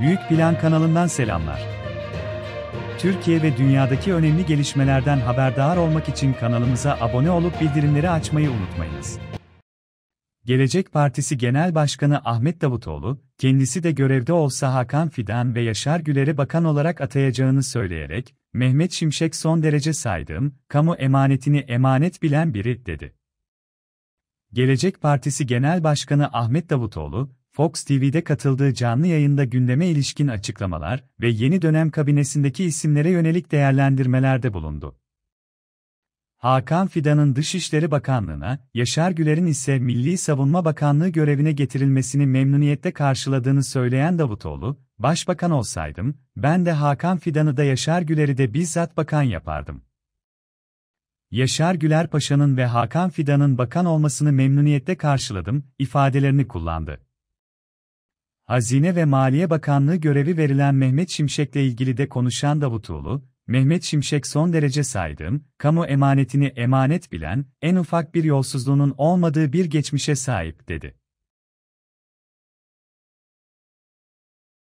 Büyük Plan kanalından selamlar. Türkiye ve dünyadaki önemli gelişmelerden haberdar olmak için kanalımıza abone olup bildirimleri açmayı unutmayınız. Gelecek Partisi Genel Başkanı Ahmet Davutoğlu, kendisi de görevde olsa Hakan Fidan ve Yaşar Güler'i bakan olarak atayacağını söyleyerek, Mehmet Şimşek son derece saydığım, kamu emanetini emanet bilen biri, dedi. Gelecek Partisi Genel Başkanı Ahmet Davutoğlu, Fox TV'de katıldığı canlı yayında gündeme ilişkin açıklamalar ve yeni dönem kabinesindeki isimlere yönelik değerlendirmelerde bulundu. Hakan Fidan'ın Dışişleri Bakanlığı'na, Yaşar Güler'in ise Milli Savunma Bakanlığı görevine getirilmesini memnuniyetle karşıladığını söyleyen Davutoğlu, "Başbakan olsaydım, ben de Hakan Fidan'ı da Yaşar Güler'i de bizzat bakan yapardım." Yaşar Güler Paşa'nın ve Hakan Fidan'ın bakan olmasını memnuniyetle karşıladım ifadelerini kullandı. Hazine ve Maliye Bakanlığı görevi verilen Mehmet Şimşek'le ilgili de konuşan Davutoğlu, Mehmet Şimşek son derece saydığım, kamu emanetini emanet bilen, en ufak bir yolsuzluğunun olmadığı bir geçmişe sahip dedi.